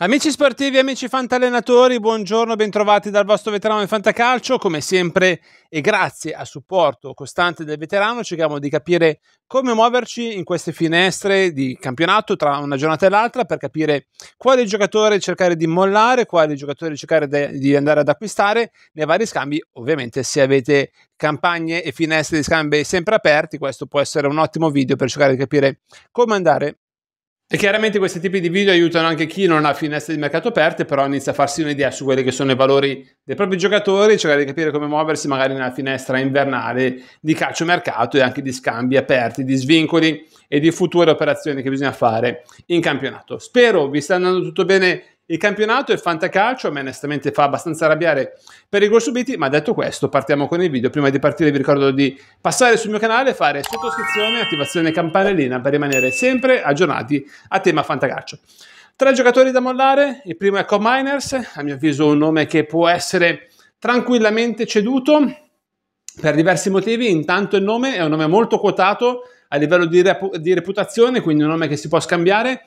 Amici sportivi, amici fantallenatori, buongiorno, bentrovati dal vostro veterano di fantacalcio. Come sempre e grazie al supporto costante del veterano, cerchiamo di capire come muoverci in queste finestre di campionato tra una giornata e l'altra per capire quale giocatore cercare di mollare, quale giocatore cercare de- di andare ad acquistare nei vari scambi. Ovviamente se avete campagne e finestre di scambi sempre aperti, questo può essere un ottimo video per cercare di capire come andare e chiaramente questi tipi di video aiutano anche chi non ha finestre di mercato aperte, però inizia a farsi un'idea su quelli che sono i valori dei propri giocatori, cercare di capire come muoversi magari nella finestra invernale di calcio mercato e anche di scambi aperti, di svincoli e di future operazioni che bisogna fare in campionato. Spero vi stia andando tutto bene il campionato e Fantacalcio a me onestamente fa abbastanza arrabbiare per i gol subiti, ma detto questo partiamo con il video. Prima di partire vi ricordo di passare sul mio canale, fare sottoscrizione, attivazione campanellina per rimanere sempre aggiornati a tema Fantacalcio. Tre giocatori da mollare, il primo è Cominers, a mio avviso un nome che può essere tranquillamente ceduto per diversi motivi, intanto il nome è un nome molto quotato a livello di, rep di reputazione, quindi un nome che si può scambiare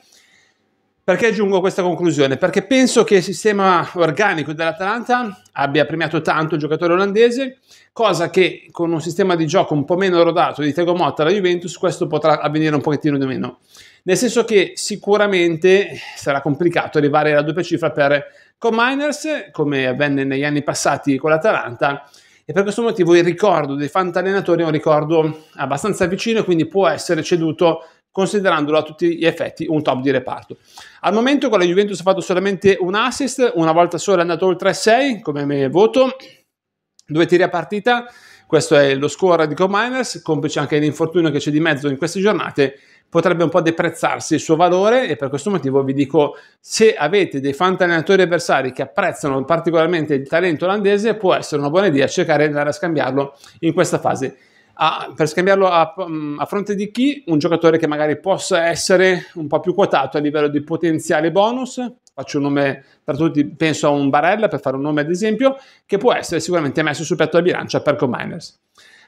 perché aggiungo a questa conclusione? Perché penso che il sistema organico dell'Atalanta abbia premiato tanto il giocatore olandese, cosa che con un sistema di gioco un po' meno rodato di Tego Motta alla Juventus questo potrà avvenire un pochettino di meno. Nel senso che sicuramente sarà complicato arrivare alla doppia cifra per Cominers, come avvenne negli anni passati con l'Atalanta, e per questo motivo il ricordo dei fantallenatori è un ricordo abbastanza vicino e quindi può essere ceduto considerandolo a tutti gli effetti un top di reparto. Al momento con la Juventus ha fatto solamente un assist, una volta sola è andato oltre 6 come voto, due tiri a partita, questo è lo score di Cominers, complice anche l'infortunio che c'è di mezzo in queste giornate, potrebbe un po' deprezzarsi il suo valore e per questo motivo vi dico se avete dei fantallenatori avversari che apprezzano particolarmente il talento olandese può essere una buona idea cercare di andare a scambiarlo in questa fase a, per scambiarlo a, mm, a, fronte di chi? Un giocatore che magari possa essere un po' più quotato a livello di potenziale bonus. Faccio un nome tra tutti, penso a un Barella per fare un nome ad esempio, che può essere sicuramente messo sul petto di bilancia per Commanders.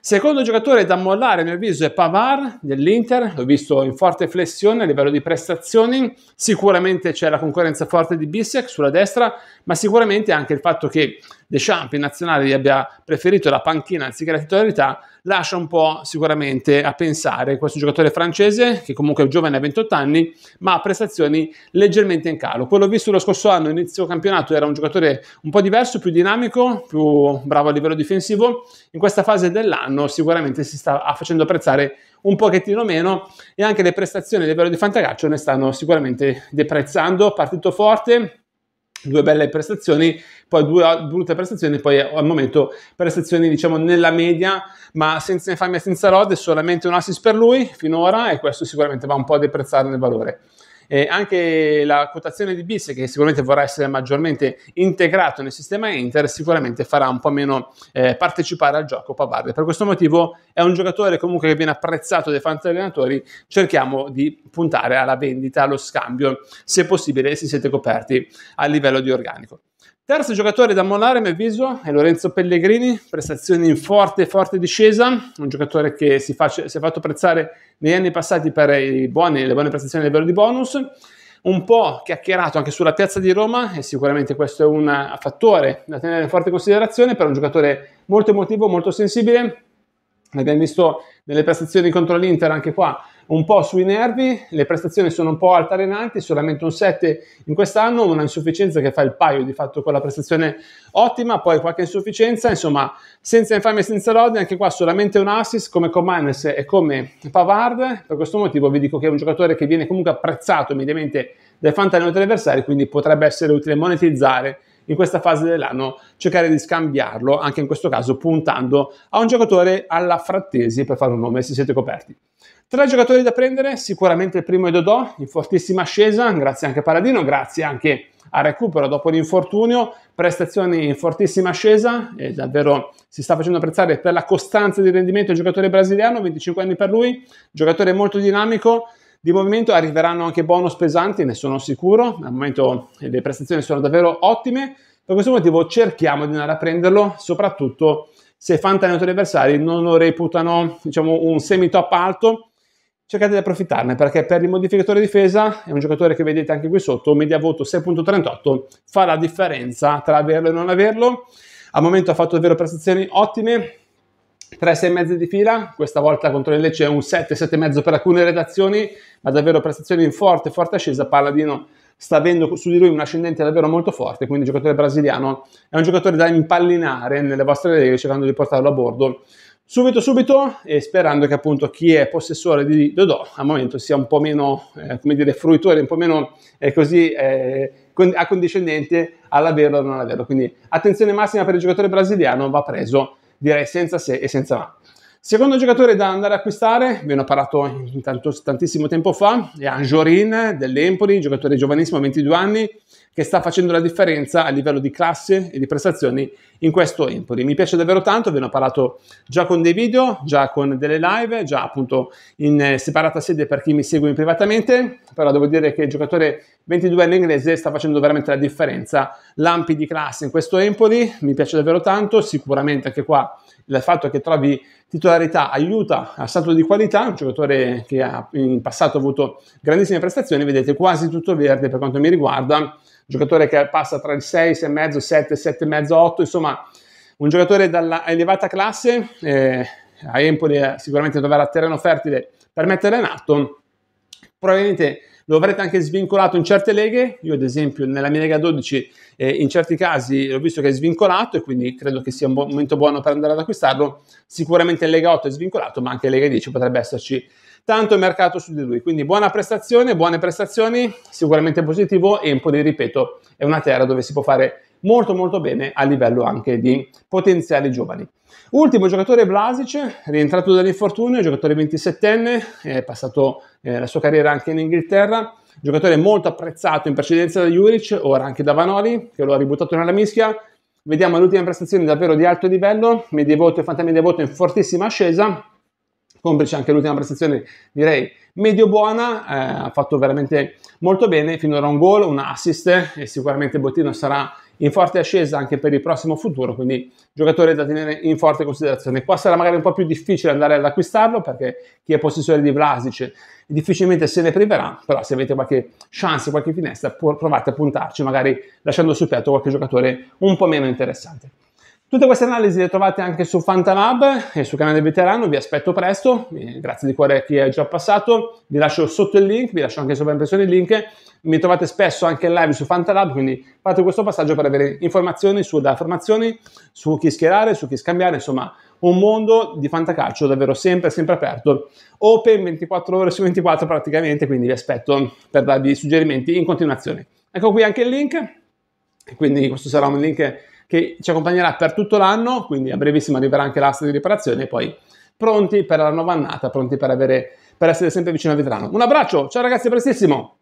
Secondo giocatore da mollare a mio avviso è Pavar dell'Inter, l'ho visto in forte flessione a livello di prestazioni, sicuramente c'è la concorrenza forte di Bissek sulla destra, ma sicuramente anche il fatto che Deschamps in nazionale gli abbia preferito la panchina anziché la titolarità lascia un po' sicuramente a pensare questo giocatore francese che comunque è giovane a 28 anni ma ha prestazioni leggermente in calo quello visto lo scorso anno inizio campionato era un giocatore un po' diverso più dinamico più bravo a livello difensivo in questa fase dell'anno sicuramente si sta facendo apprezzare un pochettino meno e anche le prestazioni a livello di fantacalcio ne stanno sicuramente deprezzando partito forte due belle prestazioni, poi due brutte prestazioni, poi al momento prestazioni diciamo nella media, ma senza infamia, senza lode, solamente un assist per lui finora e questo sicuramente va un po' a deprezzarne il valore eh, anche la quotazione di BIS che sicuramente vorrà essere maggiormente integrato nel sistema Inter sicuramente farà un po' meno eh, partecipare al gioco Pavardi. Per questo motivo è un giocatore comunque che viene apprezzato dai fan allenatori, cerchiamo di puntare alla vendita, allo scambio, se possibile, se siete coperti a livello di organico. Terzo giocatore da mollare, a mio avviso, è Lorenzo Pellegrini, prestazioni in forte, forte discesa, un giocatore che si, face, si è fatto apprezzare negli anni passati per buoni, le buone prestazioni a livello di bonus, un po' chiacchierato anche sulla piazza di Roma e sicuramente questo è un fattore da tenere in forte considerazione per un giocatore molto emotivo, molto sensibile, l'abbiamo visto nelle prestazioni contro l'Inter anche qua, un po' sui nervi, le prestazioni sono un po' altalenanti, solamente un 7 in quest'anno, una insufficienza che fa il paio di fatto con la prestazione ottima, poi qualche insufficienza, insomma, senza infame e senza lode, anche qua solamente un assist come Comanes e come Pavard, per questo motivo vi dico che è un giocatore che viene comunque apprezzato mediamente dai fantasmi e degli avversari, quindi potrebbe essere utile monetizzare in questa fase dell'anno cercare di scambiarlo, anche in questo caso puntando a un giocatore alla frattesi per fare un nome se siete coperti. Tre giocatori da prendere, sicuramente il primo è Dodò, in fortissima ascesa, grazie anche a Paladino, grazie anche a recupero dopo l'infortunio, prestazioni in fortissima ascesa, e davvero si sta facendo apprezzare per la costanza di rendimento il giocatore brasiliano, 25 anni per lui, giocatore molto dinamico, di movimento arriveranno anche bonus pesanti, ne sono sicuro, al momento le prestazioni sono davvero ottime, per questo motivo cerchiamo di andare a prenderlo, soprattutto se Fanta e avversari non lo reputano diciamo, un semi-top alto, cercate di approfittarne perché per il modificatore difesa è un giocatore che vedete anche qui sotto, media voto 6.38, fa la differenza tra averlo e non averlo. Al momento ha fatto davvero prestazioni ottime, 3, 6 e mezzo di fila, questa volta contro il Lecce è un 7, 7 e mezzo per alcune redazioni, ma davvero prestazioni in forte, forte ascesa, Palladino sta avendo su di lui un ascendente davvero molto forte, quindi il giocatore brasiliano è un giocatore da impallinare nelle vostre leghe cercando di portarlo a bordo subito subito e sperando che appunto chi è possessore di Dodò al momento sia un po' meno, eh, come dire, fruitore, un po' meno eh, così eh, accondiscendente all'averlo o non averlo. Quindi attenzione massima per il giocatore brasiliano, va preso direi senza se e senza ma. Secondo giocatore da andare a acquistare, ve ne ho parlato tanto, tantissimo tempo fa, è Anjorin dell'Empoli, giocatore giovanissimo, 22 anni, che sta facendo la differenza a livello di classe e di prestazioni in questo Empoli. Mi piace davvero tanto, ve ne ho parlato già con dei video, già con delle live, già appunto in separata sede per chi mi segue privatamente, però devo dire che il giocatore 22 anni inglese sta facendo veramente la differenza, lampi di classe in questo Empoli, mi piace davvero tanto, sicuramente anche qua il fatto che trovi titolarità aiuta al salto di qualità, un giocatore che ha in passato avuto grandissime prestazioni, vedete quasi tutto verde per quanto mi riguarda, un giocatore che passa tra il 6, 6,5, 7, 7,5, 8, insomma un giocatore dalla elevata classe, eh, a Empoli eh, sicuramente dovrà terreno fertile per mettere in atto probabilmente lo avrete anche svincolato in certe leghe. Io, ad esempio, nella mia Lega 12, eh, in certi casi l'ho visto che è svincolato e quindi credo che sia un bu- momento buono per andare ad acquistarlo. Sicuramente in Lega 8 è svincolato, ma anche in Lega 10 potrebbe esserci tanto mercato su di lui. Quindi buona prestazione, buone prestazioni, sicuramente positivo e un po' di ripeto, è una terra dove si può fare molto molto bene a livello anche di potenziali giovani. Ultimo giocatore Vlasic, rientrato dall'infortunio, giocatore 27enne, è passato eh, la sua carriera anche in Inghilterra, giocatore molto apprezzato in precedenza da Juric, ora anche da Vanoli, che lo ha ributtato nella mischia. Vediamo l'ultima prestazione davvero di alto livello, Medievoto e Fantamedievoto in fortissima ascesa, complice anche l'ultima prestazione, direi medio buona, eh, ha fatto veramente molto bene, finora un gol, un assist e sicuramente Bottino sarà in forte ascesa anche per il prossimo futuro, quindi giocatore da tenere in forte considerazione. Qua sarà magari un po' più difficile andare ad acquistarlo perché chi è possessore di Vlasic difficilmente se ne priverà, però se avete qualche chance, qualche finestra, provate a puntarci, magari lasciando sul petto qualche giocatore un po' meno interessante. Tutte queste analisi le trovate anche su Fantalab e sul canale veterano, vi aspetto presto, grazie di cuore a chi è già passato, vi lascio sotto il link, vi lascio anche in sovraimpressione il link, mi trovate spesso anche live su Fantalab, quindi fate questo passaggio per avere informazioni su da formazioni, su chi schierare, su chi scambiare, insomma un mondo di fantacalcio davvero sempre, sempre aperto, open 24 ore su 24 praticamente, quindi vi aspetto per darvi suggerimenti in continuazione. Ecco qui anche il link, quindi questo sarà un link che ci accompagnerà per tutto l'anno, quindi a brevissimo arriverà anche l'asta di riparazione e poi pronti per la nuova annata, pronti per, avere, per essere sempre vicino a Vitrano. Un abbraccio, ciao ragazzi, prestissimo!